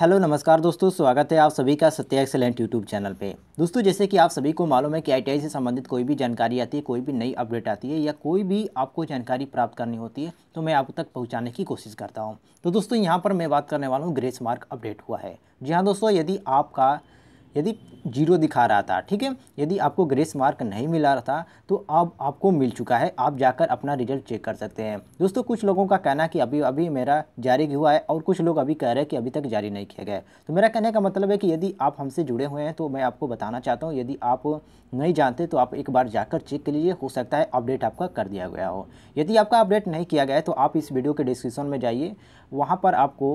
hello नमस्कार दोस्तों स्वागत है आप सभी का सत्य एक्सेलेंट यूट्यूब चैनल पे दोस्तों जैसे कि आप सभी को मालूम है कि आईटीआई से संबंधित कोई भी जानकारी आती है कोई भी नई अपडेट आती है या कोई भी आपको जानकारी प्राप्त करनी होती है तो मैं आप तक पहुंचाने की कोशिश करता हूं तो दोस्तों यहां पर मैं बात करने वाला हूँ ग्रेस मार्क अपडेट हुआ है जी हाँ दोस्तों यदि आपका यदि जीरो दिखा रहा था ठीक है यदि आपको ग्रेस मार्क नहीं मिला रहा था तो अब आपको मिल चुका है आप जाकर अपना रिजल्ट चेक कर सकते हैं दोस्तों कुछ लोगों का कहना कि अभी अभी मेरा जारी हुआ है और कुछ लोग अभी कह रहे हैं कि अभी तक जारी नहीं किया गया है तो मेरा कहने का मतलब है कि यदि आप हमसे जुड़े हुए हैं तो मैं आपको बताना चाहता हूँ यदि आप नहीं जानते तो आप एक बार जाकर चेक कर लीजिए हो सकता है अपडेट आपका कर दिया गया हो यदि आपका अपडेट नहीं किया गया है तो आप इस वीडियो के डिस्क्रिप्सन में जाइए वहाँ पर आपको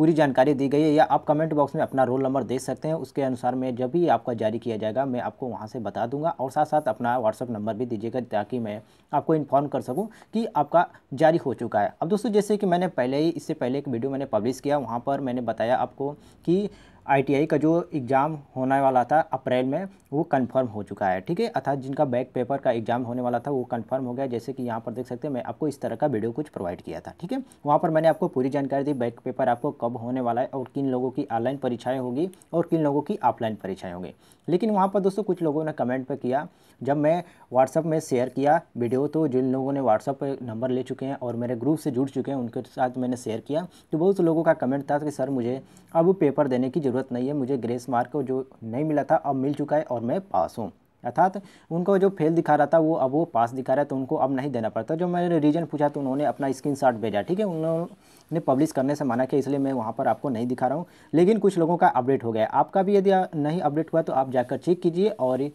पूरी जानकारी दी गई है या आप कमेंट बॉक्स में अपना रोल नंबर दे सकते हैं उसके अनुसार मैं जब भी आपका जारी किया जाएगा मैं आपको वहाँ से बता दूंगा और साथ साथ अपना व्हाट्सअप नंबर भी दीजिएगा ताकि मैं आपको इन्फॉर्म कर सकूँ कि आपका जारी हो चुका है अब दोस्तों जैसे कि मैंने पहले ही इससे पहले एक वीडियो मैंने पब्लिश किया वहाँ पर मैंने बताया आपको कि आईटीआई का जो एग्ज़ाम होने वाला था अप्रैल में वो कंफर्म हो चुका है ठीक है अर्थात जिनका बैक पेपर का एग्ज़ाम होने वाला था वो कंफर्म हो गया जैसे कि यहाँ पर देख सकते हैं मैं आपको इस तरह का वीडियो कुछ प्रोवाइड किया था ठीक है वहाँ पर मैंने आपको पूरी जानकारी दी बैक पेपर आपको कब होने वाला है और किन लोगों की ऑनलाइन परीक्षाएँ होगी और किन लोगों की ऑफलाइन परीक्षाएँ होंगी लेकिन वहाँ पर दोस्तों कुछ लोगों ने कमेंट पर किया जब मैं व्हाट्सअप में शेयर किया वीडियो तो जिन लोगों ने व्हाट्सअप पर नंबर ले चुके हैं और मेरे ग्रुप से जुड़ चुके हैं उनके साथ मैंने शेयर किया तो बहुत लोगों का कमेंट था कि सर मुझे अब पेपर देने की ज़रूरत नहीं है मुझे ग्रेस मार्क जो नहीं मिला था अब मिल चुका है और मैं पास हूँ अर्थात उनको जो फेल दिखा रहा था वो अब वो पास दिखा रहा है तो उनको अब नहीं देना पड़ता जो मैंने रीजन पूछा तो उन्होंने अपना स्क्रीन शॉट भेजा ठीक है उन्होंने पब्लिश करने से माना किया इसलिए मैं वहाँ पर आपको नहीं दिखा रहा हूँ लेकिन कुछ लोगों का अपडेट हो गया आपका भी यदि नहीं अपडेट हुआ तो आप जाकर चेक कीजिए और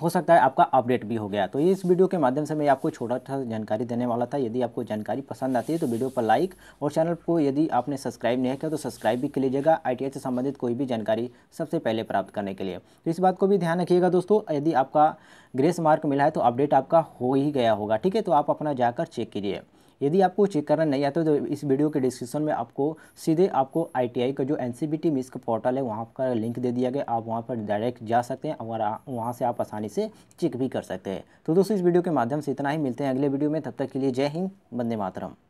हो सकता है आपका अपडेट भी हो गया तो इस वीडियो के माध्यम से मैं आपको छोटा सा जानकारी देने वाला था यदि आपको जानकारी पसंद आती है तो वीडियो पर लाइक और चैनल को यदि आपने सब्सक्राइब नहीं किया तो सब्सक्राइब भी कर लीजिएगा आई से संबंधित कोई भी जानकारी सबसे पहले प्राप्त करने के लिए तो इस बात को भी ध्यान रखिएगा दोस्तों यदि आपका ग्रेस मार्क मिला है तो अपडेट आपका हो ही गया होगा ठीक है तो आप अपना जाकर चेक कीजिए यदि आपको चेक करना नहीं आता तो इस वीडियो के डिस्क्रिप्शन में आपको सीधे आपको आई का जो एन सी बी टी का पोर्टल है वहाँ का लिंक दे दिया गया आप वहाँ पर डायरेक्ट जा सकते हैं और वहाँ से आप आसानी से चेक भी कर सकते हैं तो दोस्तों इस वीडियो के माध्यम से इतना ही मिलते हैं अगले वीडियो में तब तक के लिए जय हिंद बंदे मातरम